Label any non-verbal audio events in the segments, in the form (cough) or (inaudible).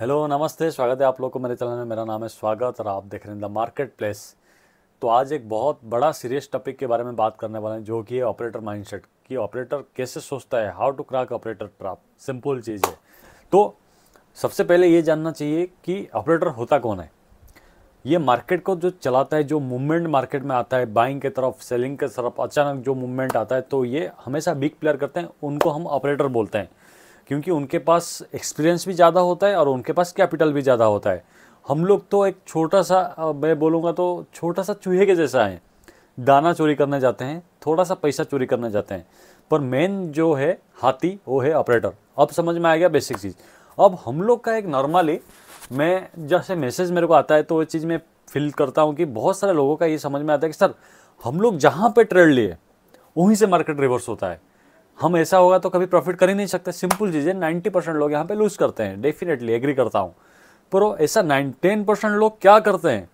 hello नमस्ते स्वागत है आप लोग को मेरे चैनल में मेरा नाम है स्वागत और आप देख रहे हैं द मार्केट प्लेस तो आज एक बहुत बड़ा सीरियस टॉपिक के बारे में बात करने वाले हैं जो कि है ऑपरेटर माइंडसेट कि ऑपरेटर कैसे सोचता है how to crack operator trap simple चीज़ है तो सबसे पहले ये जानना चाहिए कि ऑपरेटर होता कौन है ये मार्केट को जो चलाता है जो मूवमेंट मार्केट में आता है बाइंग की तरफ सेलिंग की तरफ अचानक जो मूवमेंट आता है तो ये हमेशा बिग प्लेयर करते हैं उनको हम ऑपरेटर बोलते हैं क्योंकि उनके पास एक्सपीरियंस भी ज़्यादा होता है और उनके पास कैपिटल भी ज़्यादा होता है हम लोग तो एक छोटा सा मैं बोलूँगा तो छोटा सा चूहे के जैसा है दाना चोरी करने जाते हैं थोड़ा सा पैसा चोरी करने जाते हैं पर मेन जो है हाथी वो है ऑपरेटर अब समझ में आ गया बेसिक चीज़ अब हम लोग का एक नॉर्मली मैं जैसे मैसेज मेरे को आता है तो वो चीज़ मैं फील करता हूँ कि बहुत सारे लोगों का ये समझ में आता है कि सर हम लोग जहाँ पे ट्रेड लिए वहीं से मार्केट रिवर्स होता है हम ऐसा होगा तो कभी प्रॉफिट कर ही नहीं सकते सिंपल चीज़ है नाइन्टी परसेंट लोग यहाँ पे लूज़ करते हैं डेफिनेटली एग्री करता हूँ पर ऐसा नाइन टेन परसेंट लोग क्या करते हैं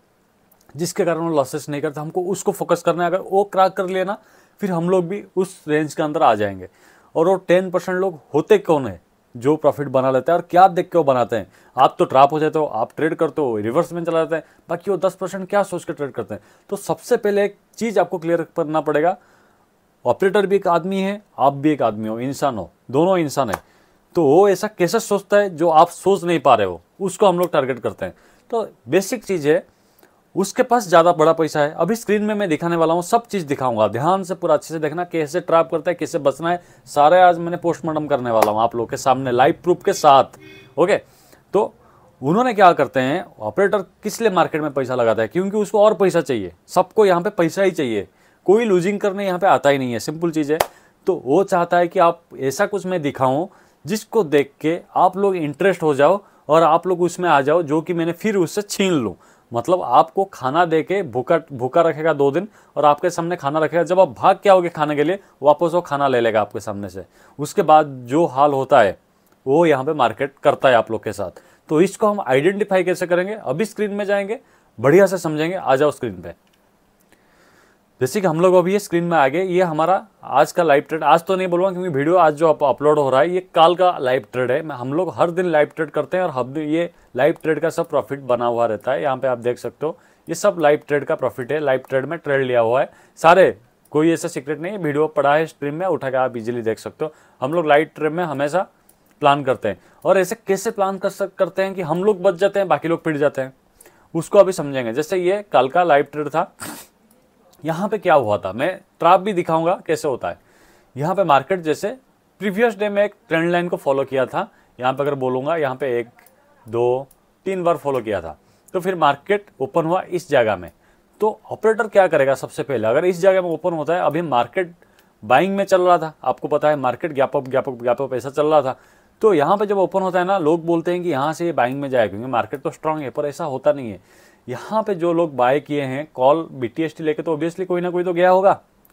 जिसके कारण वो लॉसेस नहीं करते हमको उसको फोकस करना है अगर वो क्रैक कर लेना फिर हम लोग भी उस रेंज के अंदर आ जाएंगे और वो टेन परसेंट लोग होते कौन है जो प्रॉफिट बना लेते हैं और क्या देख के वो बनाते हैं आप तो ट्राप हो जाते हो आप ट्रेड करते हो रिवर्स में चला जाते हैं बाकी वो दस परसेंट क्या सोच के ट्रेड करते हैं तो सबसे पहले एक चीज़ आपको क्लियर करना पड़ेगा ऑपरेटर भी एक आदमी है आप भी एक आदमी हो इंसान हो दोनों इंसान है तो वो ऐसा कैसे सोचता है जो आप सोच नहीं पा रहे हो उसको हम लोग टारगेट करते हैं तो बेसिक चीज़ है उसके पास ज़्यादा बड़ा पैसा है अभी स्क्रीन में मैं दिखाने वाला हूँ सब चीज़ दिखाऊंगा ध्यान से पूरा अच्छे से देखना कैसे ट्रैप करता है कैसे बचना है सारे आज मैंने पोस्टमार्टम करने वाला हूँ आप लोग के सामने लाइव प्रूफ के साथ ओके तो उन्होंने क्या करते हैं ऑपरेटर किस लिए मार्केट में पैसा लगाता है क्योंकि उसको और पैसा चाहिए सबको यहाँ पे पैसा ही चाहिए कोई लूजिंग करने यहाँ पे आता ही नहीं है सिंपल चीज़ है तो वो चाहता है कि आप ऐसा कुछ मैं दिखाऊँ जिसको देख के आप लोग इंटरेस्ट हो जाओ और आप लोग उसमें आ जाओ जो कि मैंने फिर उससे छीन लूँ मतलब आपको खाना दे के भूखा भूखा रखेगा दो दिन और आपके सामने खाना रखेगा जब आप भाग के आओगे खाने के लिए वापस वो खाना ले लेगा आपके सामने से उसके बाद जो हाल होता है वो यहाँ पे मार्केट करता है आप लोग के साथ तो इसको हम आइडेंटिफाई कैसे करेंगे अभी स्क्रीन में जाएंगे बढ़िया से समझेंगे आ जाओ स्क्रीन पर जैसे कि हम लोग अभी ये स्क्रीन में आ गए ये हमारा आज का लाइव ट्रेड आज तो नहीं बोलूँगा क्योंकि वीडियो आज जो अपलोड हो रहा है ये काल का लाइव ट्रेड है हम लोग हर दिन लाइव ट्रेड करते हैं और हम ये लाइव ट्रेड का सब प्रॉफिट बना हुआ रहता है यहाँ पे आप देख सकते हो ये सब लाइव ट्रेड का प्रॉफिट है लाइव ट्रेड में ट्रेड लिया हुआ है सारे कोई ऐसा सीक्रेट नहीं है वीडियो पढ़ा है स्ट्रीम में उठा के आप इजिली देख सकते हो हम लोग लाइव ट्रेड में हमेशा प्लान करते हैं और ऐसे कैसे प्लान कर सक करते हैं कि हम लोग बच जाते हैं बाकी लोग पिट जाते हैं उसको अभी समझेंगे जैसे ये कल का लाइव ट्रेड था यहाँ पे क्या हुआ था मैं ट्राप भी दिखाऊंगा कैसे होता है यहाँ पे मार्केट जैसे प्रीवियस डे में एक ट्रेंड लाइन को फॉलो किया था यहाँ पे अगर बोलूँगा यहाँ पे एक दो तीन बार फॉलो किया था तो फिर मार्केट ओपन हुआ इस जगह में तो ऑपरेटर क्या करेगा सबसे पहले अगर इस जगह में ओपन होता है अभी मार्केट बाइंग में चल रहा था आपको पता है market gap of gap gap of ऐसा चल रहा था तो यहाँ पे जब ओपन होता है ना लोग बोलते हैं कि यहाँ से ये बाइंग में जाए क्योंकि मार्केट तो स्ट्रांग है पर ऐसा होता नहीं है यहाँ पे जो लोग बाय किए हैं call B T S T लेके तो ऑब्वियसली कोई ना कोई तो गया होगा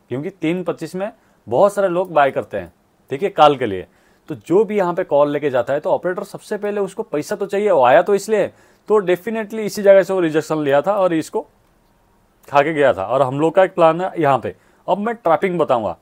क्योंकि तीन पच्चीस में बहुत सारे लोग बाय करते हैं ठीक है कॉल के लिए तो जो भी यहाँ पे कॉल लेके जाता है तो ऑपरेटर सबसे पहले उसको पैसा तो चाहिए वो आया तो इसलिए तो डेफिनेटली इसी जगह से वो रिजेक्शन लिया था और इसको खा के गया था और हम लोग का एक प्लान है यहाँ पे अब मैं ट्रैपिंग बताऊँगा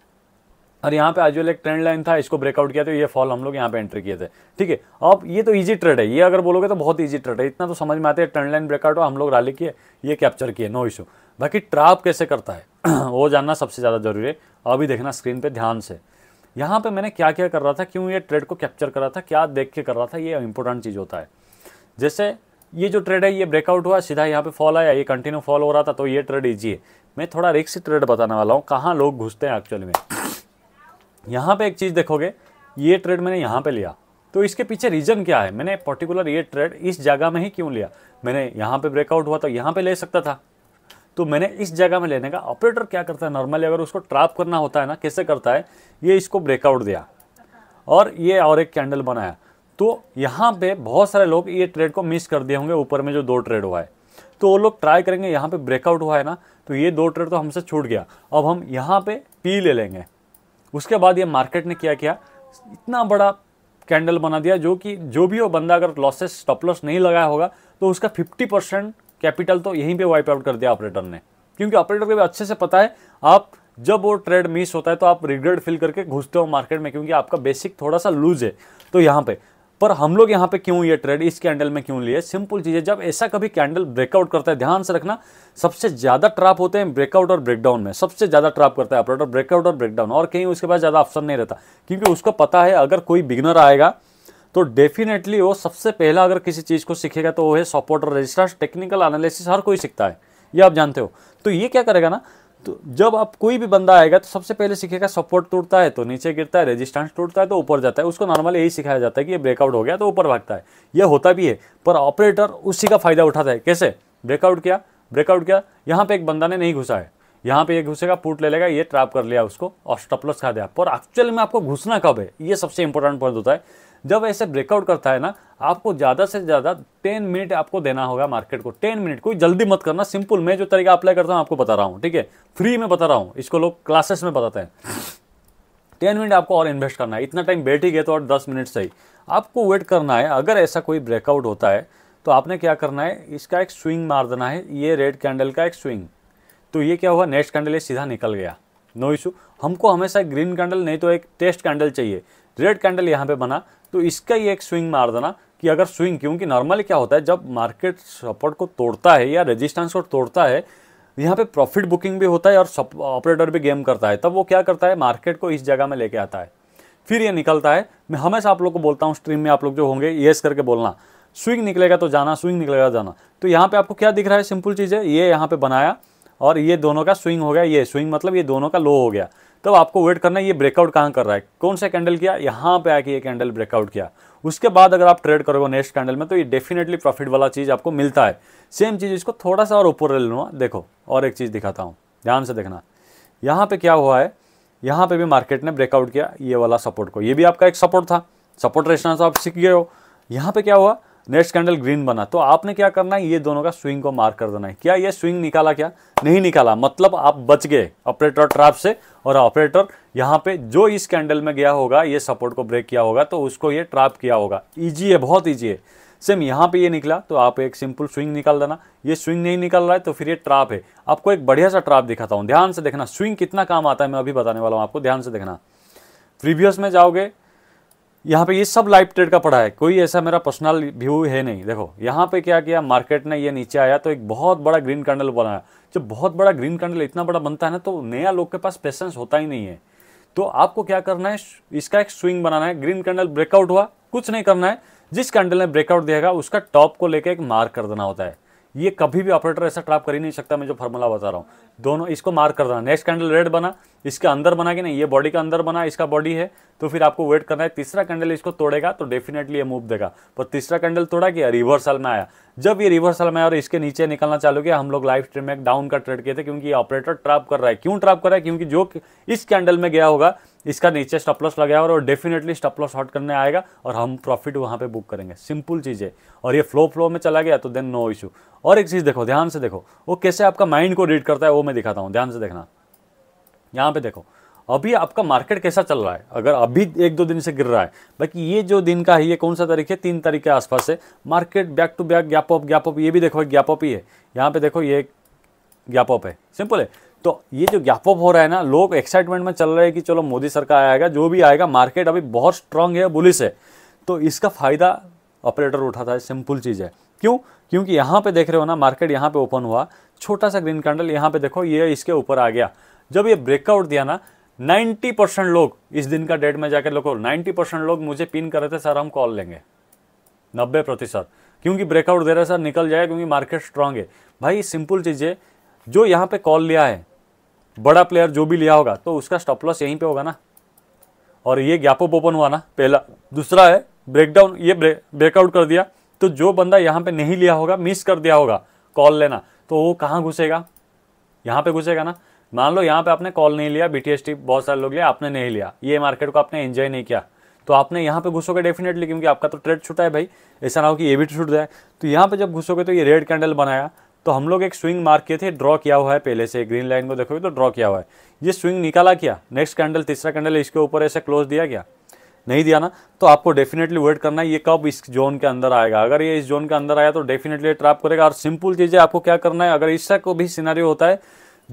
और यहाँ पे आज वाले एक ट्रेंड लाइन था इसको ब्रेकआउट किया तो ये फॉल हम लोग यहाँ पे एंट्री किए थे ठीक है अब ये तो इजी ट्रेड है ये अगर बोलोगे तो बहुत इजी ट्रेड है इतना तो समझ में आते हैं ट्रेंड लाइन ब्रेकआउट हम लोग रैली किए ये कैप्चर किए नो इशू बाकी ट्राप कैसे करता है (clears throat) वो जानना सबसे ज़्यादा जरूरी है अभी देखना स्क्रीन पर ध्यान से यहाँ पर मैंने क्या क्या कर रहा था क्यों ये ट्रेड को कैप्चर कर रहा था क्या देख के कर रहा था ये इंपॉर्टेंट चीज़ होता है जैसे ये जो ट्रेड है ये ब्रेकआउट हुआ सीधा यहाँ पे फॉल आया ये कंटिन्यू फॉल हो रहा था तो ये ट्रेड ईजी है मैं थोड़ा रिक्स ट्रेड बताने वाला हूँ कहाँ लोग घुसते हैं एक्चुअली में यहाँ पे एक चीज़ देखोगे ये ट्रेड मैंने यहाँ पे लिया तो इसके पीछे रीज़न क्या है मैंने पर्टिकुलर ये ट्रेड इस जगह में ही क्यों लिया मैंने यहाँ पे ब्रेकआउट हुआ तो यहाँ पे ले सकता था तो मैंने इस जगह में लेने का ऑपरेटर क्या करता है नॉर्मली अगर उसको ट्रैप करना होता है ना कैसे करता है ये इसको ब्रेकआउट दिया और ये और एक कैंडल बनाया तो यहाँ पर बहुत सारे लोग ये ट्रेड को मिस कर दिए होंगे ऊपर में जो दो ट्रेड हुआ है तो वो लोग ट्राई करेंगे यहाँ पर ब्रेकआउट हुआ है ना तो ये दो ट्रेड तो हमसे छूट गया अब हम यहाँ पर पी ले लेंगे उसके बाद ये मार्केट ने क्या किया इतना बड़ा कैंडल बना दिया जो कि जो भी वो बंदा अगर लॉसेस लॉस नहीं लगाया होगा तो उसका 50 परसेंट कैपिटल तो यहीं पे वाइप आउट कर दिया ऑपरेटर ने क्योंकि ऑपरेटर को भी अच्छे से पता है आप जब वो ट्रेड मिस होता है तो आप रिग्रेट फील करके घुसते हो मार्केट में क्योंकि आपका बेसिक थोड़ा सा लूज है तो यहाँ पर पर हम लोग यहां पे क्यों ये ट्रेड इस कैंडल में क्यों लिए सिंपल चीज़ है जब ऐसा कभी कैंडल ब्रेकआउट करता है ध्यान से रखना सबसे ज़्यादा ट्रैप होते हैं ब्रेकआउट और ब्रेकडाउन में सबसे ज़्यादा ट्रैप करता है ऑपरेटर ब्रेकआउट और ब्रेकडाउन और कहीं उसके पास ज़्यादा ऑप्शन नहीं रहता क्योंकि उसको पता है अगर कोई बिगनर आएगा तो डेफिनेटली वो सबसे पहला अगर किसी चीज़ को सीखेगा तो वो है सपोर्ट और रजिस्टर्स टेक्निकल एनालिसिस हर कोई सीखता है ये आप जानते हो तो ये क्या करेगा ना तो जब आप कोई भी बंदा आएगा तो सबसे पहले सीखेगा सपोर्ट टूटता है तो नीचे गिरता है रेजिस्टेंस टूटता है तो ऊपर जाता है उसको नॉर्मली यही सिखाया जाता है कि ये ब्रेकआउट हो गया तो ऊपर भागता है यह होता भी है पर ऑपरेटर उसी का फायदा उठाता है कैसे ब्रेकआउट किया ब्रेकआउट किया यहाँ पे एक बंदा ने नहीं घुसा है यहाँ पे ये घुसेगा पुट ले लेगा ये ट्रैप कर लिया उसको और स्टॉपलस खा दिया पर एक्चुअल में आपको घुसना कब है ये सबसे इंपॉर्टेंट पॉइंट होता है जब ऐसे ब्रेकआउट करता है ना आपको ज़्यादा से ज़्यादा टेन मिनट आपको देना होगा मार्केट को टेन मिनट कोई जल्दी मत करना सिंपल मैं जो तरीका अप्लाई करता हूँ आपको बता रहा हूँ ठीक है फ्री में बता रहा हूँ इसको लोग क्लासेस में बताते हैं टेन मिनट आपको और इन्वेस्ट करना है इतना टाइम बैठ ही गया तो और दस मिनट सही आपको वेट करना है अगर ऐसा कोई ब्रेकआउट होता है तो आपने क्या करना है इसका एक स्विंग मार देना है ये रेड कैंडल का एक स्विंग तो ये क्या हुआ नेक्स्ट कैंडल ये सीधा निकल गया नो इशू हमको हमेशा ग्रीन कैंडल नहीं तो एक टेस्ट कैंडल चाहिए रेड कैंडल यहाँ पे बना तो इसका ही एक स्विंग मार देना कि अगर स्विंग क्योंकि नॉर्मली क्या होता है जब मार्केट सपोर्ट को तोड़ता है या रेजिस्टेंस को तोड़ता है यहाँ पे प्रॉफिट बुकिंग भी होता है और ऑपरेटर भी गेम करता है तब वो क्या करता है मार्केट को इस जगह में लेके आता है फिर ये निकलता है मैं हमेशा आप लोग को बोलता हूँ स्ट्रीम में आप लोग जो होंगे येस करके बोलना स्विंग निकलेगा तो जाना स्विंग निकलेगा तो जाना तो यहाँ पे आपको क्या दिख रहा है सिंपल चीज़ है ये यहाँ पे बनाया और ये दोनों का स्विंग हो गया ये स्विंग मतलब ये दोनों का लो हो गया तब आपको वेट करना है ये ब्रेकआउट कहाँ कर रहा है कौन सा कैंडल किया यहाँ पे आके ये कैंडल ब्रेकआउट किया उसके बाद अगर आप ट्रेड करोगे नेक्स्ट कैंडल में तो ये डेफिनेटली प्रॉफिट वाला चीज़ आपको मिलता है सेम चीज़ इसको थोड़ा सा और ऊपर ले लूँगा देखो और एक चीज़ दिखाता हूँ ध्यान से देखना यहाँ पर क्या हुआ है यहाँ पर भी मार्केट ने ब्रेकआउट किया ये वाला सपोर्ट को ये भी आपका एक सपोर्ट था सपोर्ट रेस्टोरेंट आप सीख गए हो यहाँ पर क्या हुआ नेक्स्ट कैंडल ग्रीन बना तो आपने क्या करना है ये दोनों का स्विंग को मार्क कर देना है क्या ये स्विंग निकाला क्या नहीं निकाला मतलब आप बच गए ऑपरेटर ट्रैप से और ऑपरेटर यहाँ पे जो इस कैंडल में गया होगा ये सपोर्ट को ब्रेक किया होगा तो उसको ये ट्रैप किया होगा ईजी है बहुत ईजी है सेम यहाँ पे ये निकला तो आप एक सिंपल स्विंग निकाल देना ये स्विंग नहीं निकल रहा है तो फिर ये ट्राप है आपको एक बढ़िया सा ट्राप दिखाता हूँ ध्यान से देखना स्विंग कितना काम आता है मैं अभी बताने वाला हूँ आपको ध्यान से देखना प्रीवियस में जाओगे यहाँ पे ये सब लाइव ट्रेड का पड़ा है कोई ऐसा मेरा पर्सनल व्यू है नहीं देखो यहाँ पे क्या किया मार्केट ने ये नीचे आया तो एक बहुत बड़ा ग्रीन कैंडल बनाया जब बहुत बड़ा ग्रीन कैंडल इतना बड़ा बनता है ना तो नया लोग के पास पेशेंस होता ही नहीं है तो आपको क्या करना है इसका एक स्विंग बनाना है ग्रीन कैंडल ब्रेकआउट हुआ कुछ नहीं करना है जिस कैंडल ने ब्रेकआउट देगा उसका टॉप को लेकर एक मार्क कर देना होता है ये कभी भी ऑपरेटर ऐसा ट्रैप कर ही नहीं सकता मैं जो फॉर्मूला बता रहा हूँ दोनों इसको मार्क कर देना नेक्स्ट कैंडल रेड बना इसके अंदर बना कि नहीं ये बॉडी का अंदर बना इसका बॉडी है तो फिर आपको वेट करना है तीसरा कैंडल इसको तोड़ेगा तो डेफिनेटली ये मूव देगा पर तीसरा कैंडल तोड़ा कि रिवर्सल में आया जब ये रिवर्सल में आया और इसके नीचे निकलना चालू किया हम लोग लाइव स्ट्रीम में डाउन का ट्रेड किए थे क्योंकि ये ऑपरेटर ट्रैप कर रहा है क्यों ट्रैप कर रहा है क्योंकि जो इस कैंडल में गया होगा इसका नीचे स्टॉप लॉस लगाया और डेफिनेटली स्टॉपलॉस हॉट करने आएगा और हम प्रॉफिट वहाँ पर बुक करेंगे सिंपल चीज़ है और ये फ्लो फ्लो में चला गया तो देन नो इशू और एक चीज़ देखो ध्यान से देखो वो कैसे आपका माइंड को रीड करता है वो मैं दिखाता हूँ ध्यान से देखना यहाँ पे देखो अभी आपका मार्केट कैसा चल रहा है अगर अभी एक दो दिन से गिर रहा है बाकी ये जो दिन का है ये कौन सा तारीख है तीन तारीख के आसपास है market back to back gap up gap up ये भी देखो गैप अप ही है यहाँ पे देखो ये गैप अप है सिंपल है तो ये जो गैप अप हो रहा है ना लोग एक्साइटमेंट में चल रहे हैं कि चलो मोदी सरकार आएगा जो भी आएगा मार्केट अभी बहुत स्ट्रांग है बुलिस है तो इसका फ़ायदा ऑपरेटर उठाता है सिंपल चीज़ है क्यों क्योंकि यहाँ पे देख रहे हो ना मार्केट यहाँ पे ओपन हुआ छोटा सा ग्रीन कैंडल यहाँ पे देखो ये इसके ऊपर आ गया जब ये ब्रेकआउट दिया ना 90 परसेंट लोग इस दिन का डेट में जाकर लोगों 90 परसेंट लोग मुझे पिन कर रहे थे सर हम कॉल लेंगे 90 प्रतिशत क्योंकि ब्रेकआउट दे रहे सर निकल जाए क्योंकि मार्केट स्ट्रांग है भाई सिंपल चीज़ है जो यहाँ पे कॉल लिया है बड़ा प्लेयर जो भी लिया होगा तो उसका स्टॉप लॉस यहीं पे होगा ना और ये गैप ओपन हुआ ना पहला दूसरा है ब्रेकडाउन ये ब्रेकआउट कर दिया तो जो बंदा यहाँ पे नहीं लिया होगा मिस कर दिया होगा कॉल लेना तो वो कहाँ घुसेगा यहाँ पे घुसेगा ना मान लो यहाँ पे आपने कॉल नहीं लिया बी टी बहुत सारे लोग लिया आपने नहीं लिया ये मार्केट को आपने एंजॉय नहीं किया तो आपने यहाँ पे घुसोगे डेफिनेटली क्योंकि आपका तो ट्रेड छूटा है भाई ऐसा ना हो कि ये भी छूट जाए तो यहाँ पे जब घुसोगे तो ये रेड कैंडल बनाया तो हम लोग एक स्विंग मार्क किए थे ड्रॉ किया हुआ है पहले से ग्रीन लाइन को देखोगे तो ड्रॉ किया हुआ है ये स्विंग निकाला क्या नेक्स्ट कैंडल तीसरा कैंडल इसके ऊपर ऐसे क्लोज दिया गया नहीं दिया ना तो आपको डेफिनेटली वेट करना है ये कब इस जोन के अंदर आएगा अगर ये इस जोन के अंदर आया तो डेफिनेटली ट्रैप करेगा और सिंपल चीज़ें आपको क्या करना है अगर इसका को भी सिनारी होता है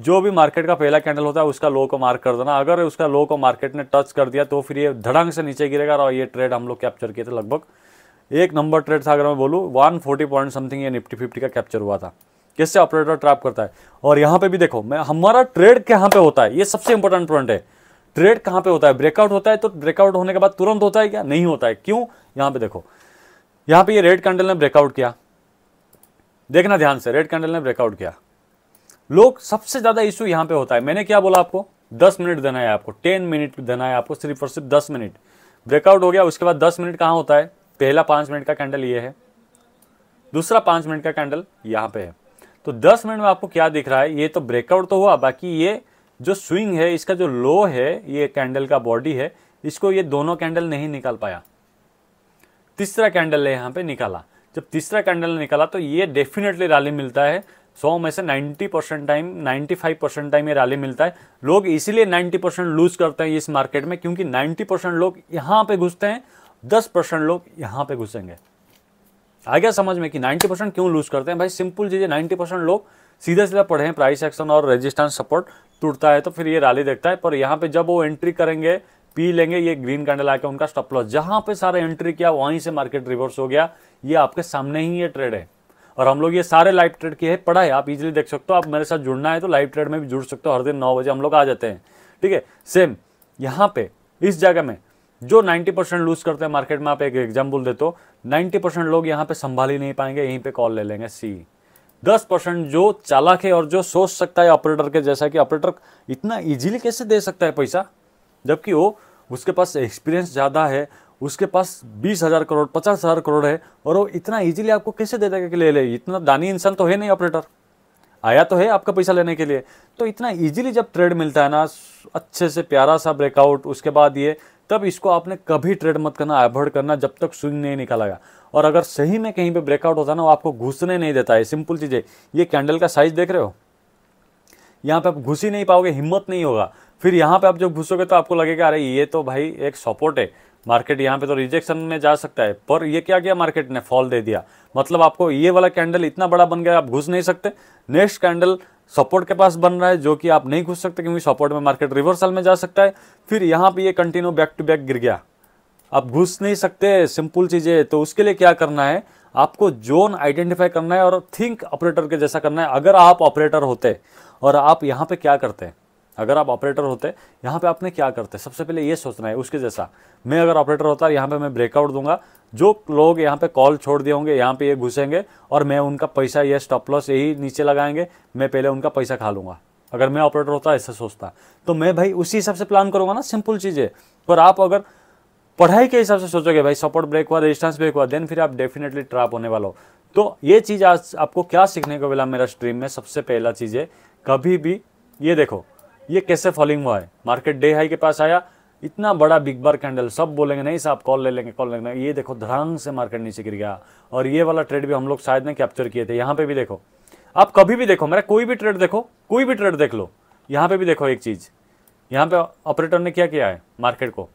जो भी मार्केट का पहला कैंडल होता है उसका लो को मार्क कर देना अगर उसका लो को मार्केट ने टच कर दिया तो फिर ये धड़ंग से नीचे गिरेगा और ये ट्रेड हम लोग कैप्चर किए थे लगभग एक नंबर ट्रेड था अगर मैं बोलूँ वन फोर्टी पॉइंट समथिंग ये निफ्टी फिफ्टी का कैप्चर हुआ था किससे ऑपरेटर ट्रैप करता है और यहाँ पे भी देखो मैं हमारा ट्रेड कहाँ पे होता है ये सबसे इंपॉर्टेंट पॉइंट है ट्रेड कहां पे होता है ब्रेकआउट होता है तो ब्रेकआउट होने के बाद तुरंत होता है क्या नहीं होता है क्यों यहां पे देखो यहां पे ये रेड कैंडल ने ब्रेकआउट किया देखना ध्यान से रेड कैंडल ने ब्रेकआउट किया लोग सबसे ज़्यादा इश्यू यहां पे होता है मैंने क्या बोला आपको दस मिनट देना है आपको टेन मिनट देना है आपको सिर्फ और सिर्फ दस मिनट ब्रेकआउट हो गया उसके बाद दस मिनट कहां होता है पहला पांच मिनट का कैंडल ये है दूसरा पांच मिनट का कैंडल यहां पे है तो दस मिनट में आपको क्या दिख रहा है ये तो ब्रेकआउट तो हुआ बाकी ये जो स्विंग है इसका जो लो है ये कैंडल का बॉडी है इसको ये दोनों कैंडल नहीं निकाल पाया तीसरा कैंडल है यहाँ पे निकाला जब तीसरा कैंडल निकाला तो ये डेफिनेटली राली मिलता है सौ में से 90 परसेंट टाइम 95 परसेंट टाइम ये राली मिलता है लोग इसीलिए 90 परसेंट लूज करते हैं इस मार्केट में क्योंकि 90 परसेंट लोग यहाँ पे घुसते हैं 10 परसेंट लोग यहाँ पे घुसेंगे आ गया समझ में कि 90 परसेंट क्यों लूज करते हैं भाई सिंपल चीज़ें नाइन्टी परसेंट लोग सीधा सीधा पढ़ें प्राइस एक्शन और रेजिस्टेंस सपोर्ट टूटता है तो फिर ये रैली देखता है पर यहाँ पे जब वो एंट्री करेंगे पी लेंगे ये ग्रीन कैंडल आके उनका स्टॉप लॉस जहाँ पे सारा एंट्री किया वहीं से मार्केट रिवर्स हो गया ये आपके सामने ही ये ट्रेड है और हम लोग ये सारे लाइव ट्रेड किए हैं पढ़ा है आप इजिली देख सकते हो आप मेरे साथ जुड़ना है तो लाइव ट्रेड में भी जुड़ सकते हो हर दिन नौ बजे हम लोग आ जाते हैं ठीक है सेम यहाँ पे इस जगह में जो 90 परसेंट लूज करते हैं मार्केट में आप एक एग्जाम्पल देते हो नाइन्टी परसेंट लोग यहाँ पे संभाल ही नहीं पाएंगे यहीं पे कॉल ले लेंगे सी दस परसेंट जो चालाक है और जो सोच सकता है ऑपरेटर के जैसा कि ऑपरेटर इतना इजीली कैसे दे सकता है पैसा जबकि वो उसके पास एक्सपीरियंस ज़्यादा है उसके पास बीस हज़ार करोड़ पचास हज़ार करोड़ है और वो इतना इजीली आपको कैसे दे देगा कि ले ले इतना दानी इंसान तो है नहीं ऑपरेटर आया तो है आपका पैसा लेने के लिए तो इतना इजीली जब ट्रेड मिलता है ना अच्छे से प्यारा सा ब्रेकआउट उसके बाद ये तब इसको आपने कभी ट्रेड मत करना एवॉइड करना जब तक स्विंग नहीं निकाला गया और अगर सही में कहीं पे ब्रेकआउट होता है ना वो आपको घुसने नहीं देता है सिंपल चीजें ये कैंडल का साइज देख रहे हो यहाँ पे आप घुस ही नहीं पाओगे हिम्मत नहीं होगा फिर यहाँ पे आप जब घुसोगे तो आपको लगेगा अरे ये तो भाई एक सपोर्ट है मार्केट यहाँ पे तो रिजेक्शन में जा सकता है पर ये क्या किया मार्केट ने फॉल दे दिया मतलब आपको ये वाला कैंडल इतना बड़ा बन गया आप घुस नहीं सकते नेक्स्ट कैंडल सपोर्ट के पास बन रहा है जो कि आप नहीं घुस सकते क्योंकि सपोर्ट में मार्केट रिवर्सल में जा सकता है फिर यहाँ पे ये कंटिन्यू बैक टू बैक गिर गया आप घुस नहीं सकते सिंपल चीज़ें तो उसके लिए क्या करना है आपको जोन आइडेंटिफाई करना है और थिंक ऑपरेटर के जैसा करना है अगर आप ऑपरेटर होते और आप यहाँ पे क्या करते हैं अगर आप ऑपरेटर होते यहाँ पे आपने क्या करते सबसे पहले ये सोचना है उसके जैसा मैं अगर ऑपरेटर होता यहाँ पे मैं ब्रेकआउट दूंगा जो लोग यहाँ पे कॉल छोड़ दिए होंगे यहाँ पे ये घुसेंगे और मैं उनका पैसा ये स्टॉप लॉस यही नीचे लगाएंगे मैं पहले उनका पैसा खा लूँगा अगर मैं ऑपरेटर होता ऐसा सोचता तो मैं भाई उसी हिसाब से प्लान करूँगा ना सिंपल चीजें पर आप अगर पढ़ाई के हिसाब से सोचोगे भाई सपोर्ट ब्रेक हुआ रेजिस्टेंस ब्रेक हुआ देन फिर आप डेफिनेटली ट्रैप होने वाला हो तो ये चीज़ आज आपको क्या सीखने को मिला मेरा स्ट्रीम में सबसे पहला चीज़ है कभी भी ये देखो ये कैसे फॉलिंग हुआ है मार्केट डे हाई के पास आया इतना बड़ा बिग बार कैंडल सब बोलेंगे नहीं साहब कॉल ले लेंगे कॉल ले लेंगे ये देखो धड़ांग से मार्केट नीचे गिर गया और ये वाला ट्रेड भी हम लोग शायद ने कैप्चर किए थे यहाँ पे भी देखो आप कभी भी देखो मेरा कोई भी ट्रेड देखो कोई भी ट्रेड देख लो यहाँ पे भी देखो एक चीज़ यहाँ पे ऑपरेटर ने क्या किया है मार्केट को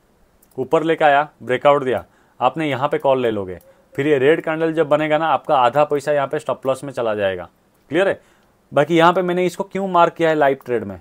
ऊपर लेके आया ब्रेकआउट दिया आपने यहाँ पे कॉल ले लोगे फिर ये रेड कैंडल जब बनेगा ना आपका आधा पैसा यहाँ पे स्टॉप लॉस में चला जाएगा क्लियर है बाकी यहाँ पे मैंने इसको क्यों मार्क किया है लाइव ट्रेड में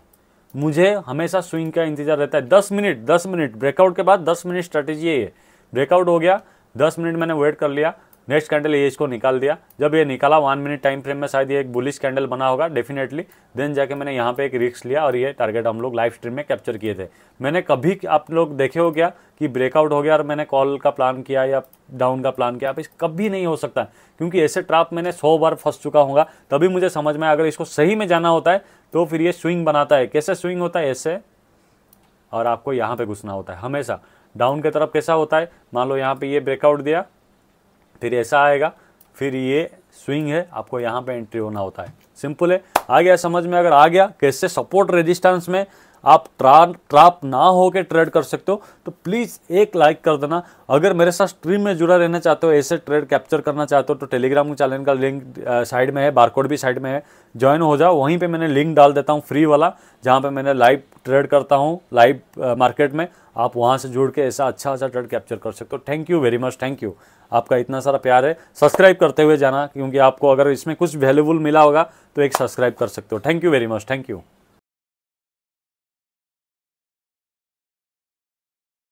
मुझे हमेशा स्विंग का इंतजार रहता है दस मिनट दस मिनट ब्रेकआउट के बाद दस मिनट स्ट्रैटेजी है ब्रेकआउट हो गया दस मिनट मैंने वेट कर लिया नेक्स्ट कैंडल ये इसको निकाल दिया जब ये निकाला वन मिनट टाइम फ्रेम में शायद ये एक बुलिश कैंडल बना होगा डेफिनेटली देन जाके मैंने यहाँ पे एक रिक्स लिया और ये टारगेट हम लोग लाइव स्ट्रीम में कैप्चर किए थे मैंने कभी आप लोग देखे हो क्या कि ब्रेकआउट हो गया और मैंने कॉल का प्लान किया या डाउन का प्लान किया कभी नहीं हो सकता क्योंकि ऐसे ट्राप मैंने सौ बार फंस चुका होगा तभी मुझे समझ में अगर इसको सही में जाना होता है तो फिर ये स्विंग बनाता है कैसे स्विंग होता है ऐसे और आपको यहाँ पर घुसना होता है हमेशा डाउन की तरफ कैसा होता है मान लो यहाँ पे ये ब्रेकआउट दिया फिर ऐसा आएगा फिर ये स्विंग है आपको यहाँ पे एंट्री होना होता है सिंपल है आ गया समझ में अगर आ गया कैसे सपोर्ट रेजिस्टेंस में आप ट्रा ट्राप ना हो के ट्रेड कर सकते हो तो प्लीज़ एक लाइक कर देना अगर मेरे साथ स्ट्रीम में जुड़ा रहना चाहते हो ऐसे ट्रेड कैप्चर करना चाहते हो तो टेलीग्राम चैनल का लिंक साइड में है बारकोड भी साइड में है ज्वाइन हो जाओ वहीं पे मैंने लिंक डाल देता हूँ फ्री वाला जहाँ पे मैंने लाइव ट्रेड करता हूँ लाइव मार्केट में आप वहाँ से जुड़ के ऐसा अच्छा अच्छा ट्रेड कैप्चर कर सकते हो thank you very much thank you आपका इतना सारा प्यार है सब्सक्राइब करते हुए जाना क्योंकि आपको अगर इसमें कुछ वैल्यूबुल मिला होगा तो एक सब्सक्राइब कर सकते हो thank you very much thank you